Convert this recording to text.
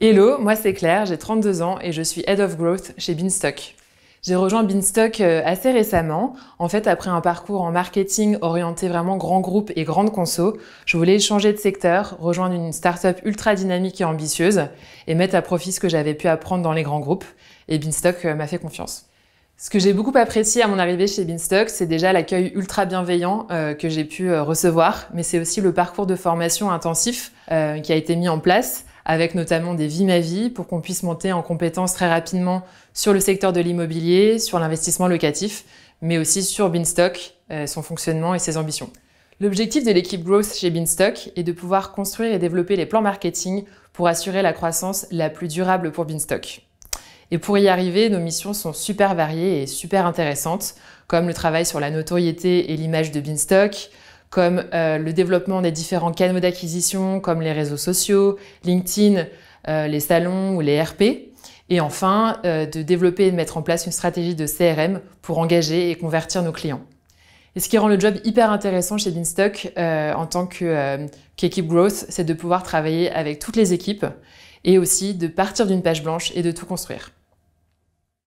Hello, moi c'est Claire, j'ai 32 ans et je suis Head of Growth chez Beanstock. J'ai rejoint Beanstock euh, assez récemment. En fait, après un parcours en marketing orienté vraiment grand groupe et grande conso, je voulais changer de secteur, rejoindre une startup ultra dynamique et ambitieuse et mettre à profit ce que j'avais pu apprendre dans les grands groupes. Et Beanstock euh, m'a fait confiance. Ce que j'ai beaucoup apprécié à mon arrivée chez Beanstock, c'est déjà l'accueil ultra bienveillant euh, que j'ai pu recevoir, mais c'est aussi le parcours de formation intensif qui a été mis en place avec notamment des vies ma vie pour qu'on puisse monter en compétences très rapidement sur le secteur de l'immobilier, sur l'investissement locatif, mais aussi sur Beanstock, euh, son fonctionnement et ses ambitions. L'objectif de l'équipe Growth chez Beanstock est de pouvoir construire et développer les plans marketing pour assurer la croissance la plus durable pour Beanstock. Et pour y arriver, nos missions sont super variées et super intéressantes, comme le travail sur la notoriété et l'image de Beanstock, comme euh, le développement des différents canaux d'acquisition, comme les réseaux sociaux, LinkedIn, euh, les salons ou les RP. Et enfin, euh, de développer et de mettre en place une stratégie de CRM pour engager et convertir nos clients. Et ce qui rend le job hyper intéressant chez Beanstock en tant qu'équipe growth, c'est de pouvoir travailler avec toutes les équipes et aussi de partir d'une page blanche et de tout construire.